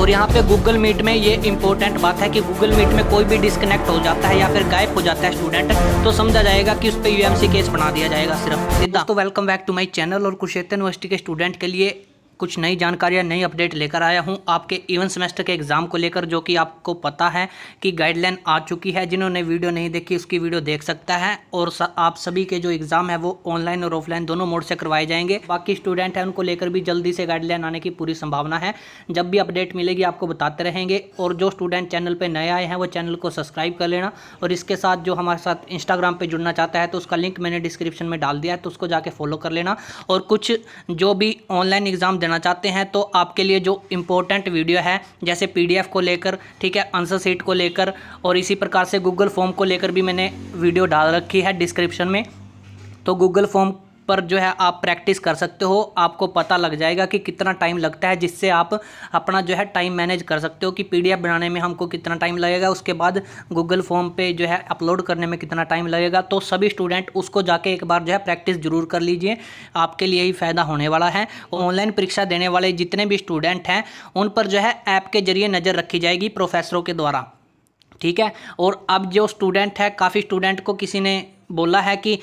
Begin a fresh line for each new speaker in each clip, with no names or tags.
और यहाँ पे गूगल मीट में ये इंपॉर्टेंट बात है कि गूगल मीट में कोई भी डिस्कनेक्ट हो जाता है या फिर गायब हो जाता है स्टूडेंट तो समझा जाएगा कि उस पर यूएमसी केस बना दिया जाएगा सिर्फ सीधा तो welcome back to my channel और कुशेतन यूनिवर्सिटी के स्टूडेंट के लिए कुछ नई जानकारी या नई अपडेट लेकर आया हूं आपके इवन सेमेस्टर के एग्ज़ाम को लेकर जो कि आपको पता है कि गाइडलाइन आ चुकी है जिन्होंने वीडियो नहीं देखी उसकी वीडियो देख सकता है और आप सभी के जो एग्ज़ाम है वो ऑनलाइन और ऑफलाइन दोनों मोड से करवाए जाएंगे बाकी स्टूडेंट हैं उनको लेकर भी जल्दी से गाइडलाइन आने की पूरी संभावना है जब भी अपडेट मिलेगी आपको बताते रहेंगे और जो स्टूडेंट चैनल पर नए आए हैं वो चैनल को सब्सक्राइब कर लेना और इसके साथ जो हमारे साथ इंस्टाग्राम पर जुड़ना चाहता है तो उसका लिंक मैंने डिस्क्रिप्शन में डाल दिया है तो उसको जाके फॉलो कर लेना और कुछ जो भी ऑनलाइन एग्ज़ाम लेना चाहते हैं तो आपके लिए जो इम्पोर्टेंट वीडियो है जैसे पीडीएफ को लेकर ठीक है आंसर सीट को लेकर और इसी प्रकार से गूगल फॉर्म को लेकर भी मैंने वीडियो डाल रखी है डिस्क्रिप्शन में तो गूगल फॉर्म पर जो है आप प्रैक्टिस कर सकते हो आपको पता लग जाएगा कि कितना टाइम लगता है जिससे आप अपना जो है टाइम मैनेज कर सकते हो कि पी बनाने में हमको कितना टाइम लगेगा उसके बाद गूगल फॉर्म पर जो है अपलोड करने में कितना टाइम लगेगा तो सभी स्टूडेंट उसको जाके एक बार जो है प्रैक्टिस जरूर कर लीजिए आपके लिए ही फ़ायदा होने वाला है ऑनलाइन परीक्षा देने वाले जितने भी स्टूडेंट हैं उन पर जो है ऐप के जरिए नज़र रखी जाएगी प्रोफेसरों के द्वारा ठीक है और अब जो स्टूडेंट है काफ़ी स्टूडेंट को किसी ने बोला है कि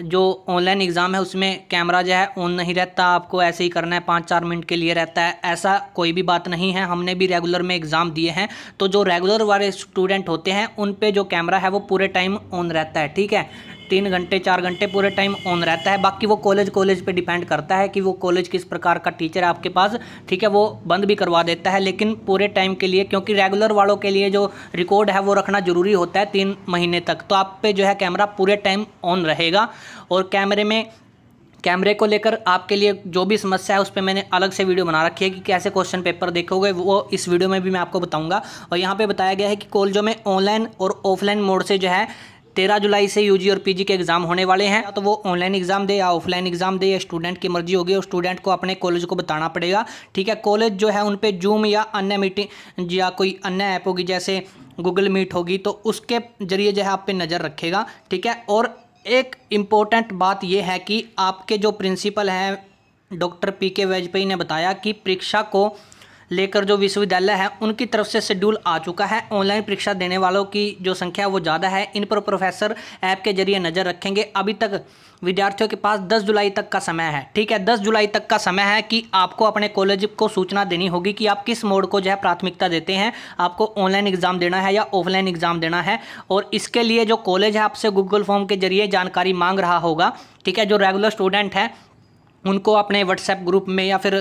जो ऑनलाइन एग्ज़ाम है उसमें कैमरा जो है ऑन नहीं रहता आपको ऐसे ही करना है पाँच चार मिनट के लिए रहता है ऐसा कोई भी बात नहीं है हमने भी रेगुलर में एग्ज़ाम दिए हैं तो जो रेगुलर वाले स्टूडेंट होते हैं उन पे जो कैमरा है वो पूरे टाइम ऑन रहता है ठीक है तीन घंटे चार घंटे पूरे टाइम ऑन रहता है बाकी वो कॉलेज कॉलेज पे डिपेंड करता है कि वो कॉलेज किस प्रकार का टीचर है आपके पास ठीक है वो बंद भी करवा देता है लेकिन पूरे टाइम के लिए क्योंकि रेगुलर वालों के लिए जो रिकॉर्ड है वो रखना ज़रूरी होता है तीन महीने तक तो आप पे जो है कैमरा पूरे टाइम ऑन रहेगा और कैमरे में कैमरे को लेकर आपके लिए जो भी समस्या है उस पर मैंने अलग से वीडियो बना रखी है कि कैसे क्वेश्चन पेपर देखोगे वो इस वीडियो में भी मैं आपको बताऊंगा और यहाँ पे बताया गया है कि कॉलेजों में ऑनलाइन और ऑफलाइन मोड से जो है तेरह जुलाई से यूजी और पीजी के एग्जाम होने वाले हैं तो वो ऑनलाइन एग्जाम दे या ऑफलाइन एग्जाम दे या स्टूडेंट की मर्जी होगी और स्टूडेंट को अपने कॉलेज को बताना पड़ेगा ठीक है कॉलेज जो है उन पर जूम या अन्य मीटिंग या कोई अन्य ऐप होगी जैसे गूगल मीट होगी तो उसके जरिए जो है आप पे नज़र रखेगा ठीक है और एक इम्पोर्टेंट बात यह है कि आपके जो प्रिंसिपल हैं डॉक्टर पी के वाजपेयी ने बताया कि परीक्षा को लेकर जो विश्वविद्यालय है उनकी तरफ से शेड्यूल आ चुका है ऑनलाइन परीक्षा देने वालों की जो संख्या वो ज़्यादा है इन पर प्रोफेसर ऐप के जरिए नज़र रखेंगे अभी तक विद्यार्थियों के पास 10 जुलाई तक का समय है ठीक है 10 जुलाई तक का समय है कि आपको अपने कॉलेज को सूचना देनी होगी कि आप किस मोड को जो है प्राथमिकता देते हैं आपको ऑनलाइन एग्ज़ाम देना है या ऑफलाइन एग्ज़ाम देना है और इसके लिए जो कॉलेज है आपसे गूगल फॉर्म के जरिए जानकारी मांग रहा होगा ठीक है जो रेगुलर स्टूडेंट हैं उनको अपने व्हाट्सएप ग्रुप में या फिर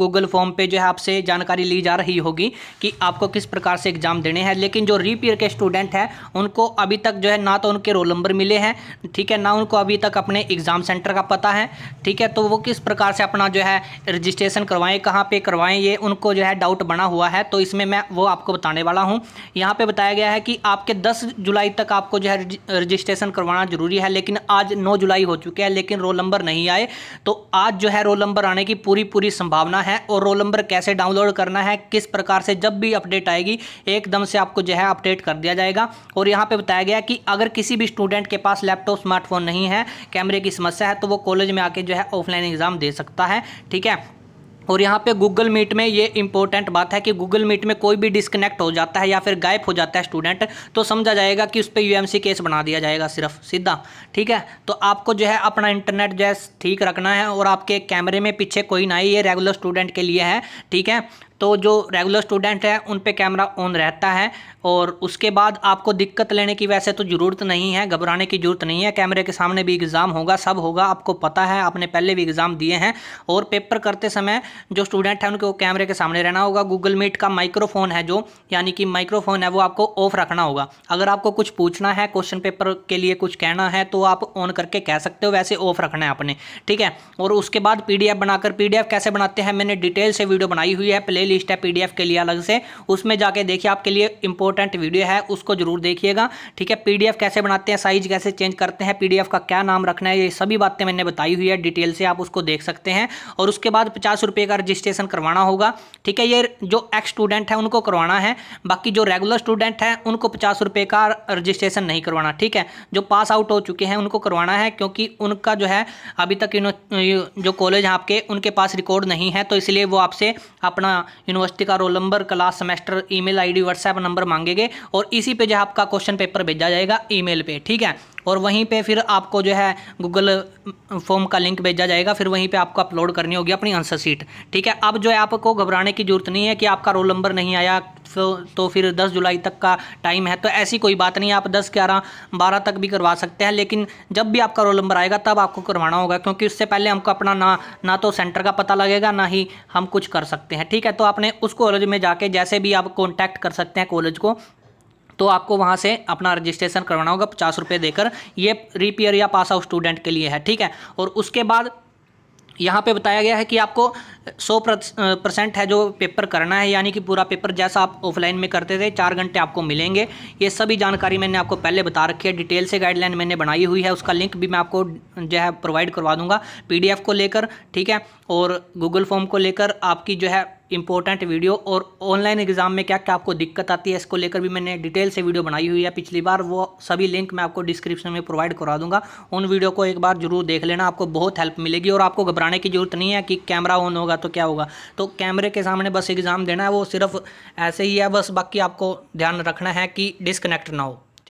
गूगल फॉर्म पे जो है आपसे जानकारी ली जा रही होगी कि आपको किस प्रकार से एग्ज़ाम देने हैं लेकिन जो रीपीयर के स्टूडेंट हैं उनको अभी तक जो है ना तो उनके रोल नंबर मिले हैं ठीक है ना उनको अभी तक अपने एग्ज़ाम सेंटर का पता है ठीक है तो वो किस प्रकार से अपना जो है रजिस्ट्रेशन करवाएँ कहाँ पर करवाएँ ये उनको जो है डाउट बना हुआ है तो इसमें मैं वो आपको बताने वाला हूँ यहाँ पर बताया गया है कि आपके दस जुलाई तक आपको जो है रजिस्ट्रेशन करवाना ज़रूरी है लेकिन आज नौ जुलाई हो चुके हैं लेकिन रोल नंबर नहीं आए तो आज जो है रोल नंबर आने की पूरी पूरी संभावना है और रोल नंबर कैसे डाउनलोड करना है किस प्रकार से जब भी अपडेट आएगी एकदम से आपको जो है अपडेट कर दिया जाएगा और यहाँ पर बताया गया कि अगर किसी भी स्टूडेंट के पास लैपटॉप स्मार्टफोन नहीं है कैमरे की समस्या है तो वो कॉलेज में आके जो है ऑफलाइन एग्ज़ाम दे सकता है ठीक है और यहाँ पे गूगल मीट में ये इंपॉर्टेंट बात है कि गूगल मीट में कोई भी डिस्कनेक्ट हो जाता है या फिर गायब हो जाता है स्टूडेंट तो समझा जाएगा कि उस पर यू केस बना दिया जाएगा सिर्फ सीधा ठीक है तो आपको जो है अपना इंटरनेट जो है ठीक रखना है और आपके कैमरे में पीछे कोई ना ही ये रेगुलर स्टूडेंट के लिए है ठीक है तो जो रेगुलर स्टूडेंट है उन पे कैमरा ऑन रहता है और उसके बाद आपको दिक्कत लेने की वैसे तो ज़रूरत नहीं है घबराने की ज़रूरत नहीं है कैमरे के सामने भी एग्ज़ाम होगा सब होगा आपको पता है आपने पहले भी एग्ज़ाम दिए हैं और पेपर करते समय जो स्टूडेंट है उनको कैमरे के सामने रहना होगा गूगल मीट का माइक्रोफोन है जो यानी कि माइक्रोफोन है वो आपको ऑफ रखना होगा अगर आपको कुछ पूछना है क्वेश्चन पेपर के लिए कुछ कहना है तो आप ऑन करके कह सकते हो वैसे ऑफ रखना है आपने ठीक है और उसके बाद पी बनाकर पी कैसे बनाते हैं मैंने डिटेल से वीडियो बनाई हुई है प्ले लिस्ट है पीडीएफ के लिए अलग से उसमें जाके देखिए आपके लिए इंपॉर्टेंट वीडियो है उसको जरूर देखिएगा ठीक है पीडीएफ कैसे बनाते हैं साइज कैसे चेंज करते हैं पीडीएफ का क्या नाम रखना है ये सभी बातें मैंने बताई हुई है डिटेल से आप उसको देख सकते हैं और उसके बाद पचास रुपये का रजिस्ट्रेशन करवाना होगा ठीक है ये जो एक्स स्टूडेंट है उनको करवाना है बाकी जो रेगुलर स्टूडेंट है उनको पचास रुपये का रजिस्ट्रेशन नहीं करवाना ठीक है जो पास आउट हो चुके हैं उनको करवाना है क्योंकि उनका जो है अभी तक जो कॉलेज हैं आपके उनके पास रिकॉर्ड नहीं है तो इसलिए वो आपसे अपना यूनिवर्सिटी का roll number class semester email ID WhatsApp number मांगेंगे और इसी पे जो आपका क्वेश्चन पेपर भेजा जाएगा ईमेल पे ठीक है और वहीं पे फिर आपको जो है गूगल फॉर्म का लिंक भेजा जाएगा फिर वहीं पे आपको अपलोड करनी होगी अपनी आंसर सीट ठीक है अब जो है आपको घबराने की जरूरत नहीं है कि आपका रोल नंबर नहीं आया तो, तो फिर 10 जुलाई तक का टाइम है तो ऐसी कोई बात नहीं आप 10 ग्यारह बारह तक भी करवा सकते हैं लेकिन जब भी आपका रोल नंबर आएगा तब आपको करवाना होगा क्योंकि उससे पहले हमको अपना ना ना तो सेंटर का पता लगेगा ना ही हम कुछ कर सकते हैं ठीक है तो आपने उस कॉलेज में जाके जैसे भी आप कॉन्टैक्ट कर सकते हैं कॉलेज को तो आपको वहाँ से अपना रजिस्ट्रेशन करवाना होगा पचास रुपये देकर ये रिपेयर या पास आउट स्टूडेंट के लिए है ठीक है और उसके बाद यहाँ पे बताया गया है कि आपको 100 परसेंट है जो पेपर करना है यानी कि पूरा पेपर जैसा आप ऑफलाइन में करते थे चार घंटे आपको मिलेंगे ये सभी जानकारी मैंने आपको पहले बता रखी है डिटेल से गाइडलाइन मैंने बनाई हुई है उसका लिंक भी मैं आपको जो है प्रोवाइड करवा दूंगा पीडीएफ को लेकर ठीक है और गूगल फॉर्म को लेकर आपकी जो है इंपॉर्टेंट वीडियो और ऑनलाइन एग्जाम में क्या क्या आपको दिक्कत आती है इसको लेकर भी मैंने डिटेल से वीडियो बनाई हुई है पिछली बार वो सभी लिंक मैं आपको डिस्क्रिप्शन में प्रोवाइड करा दूंगा उन वीडियो को एक बार जरूर देख लेना आपको बहुत हेल्प मिलेगी और आपको घबराने की जरूरत नहीं है कि कैमरा ऑन होगा तो क्या होगा तो कैमरे के सामने बस एग्ज़ाम देना है वो सिर्फ ऐसे ही है बस बाकी आपको ध्यान रखना है कि डिसकनेक्ट ना हो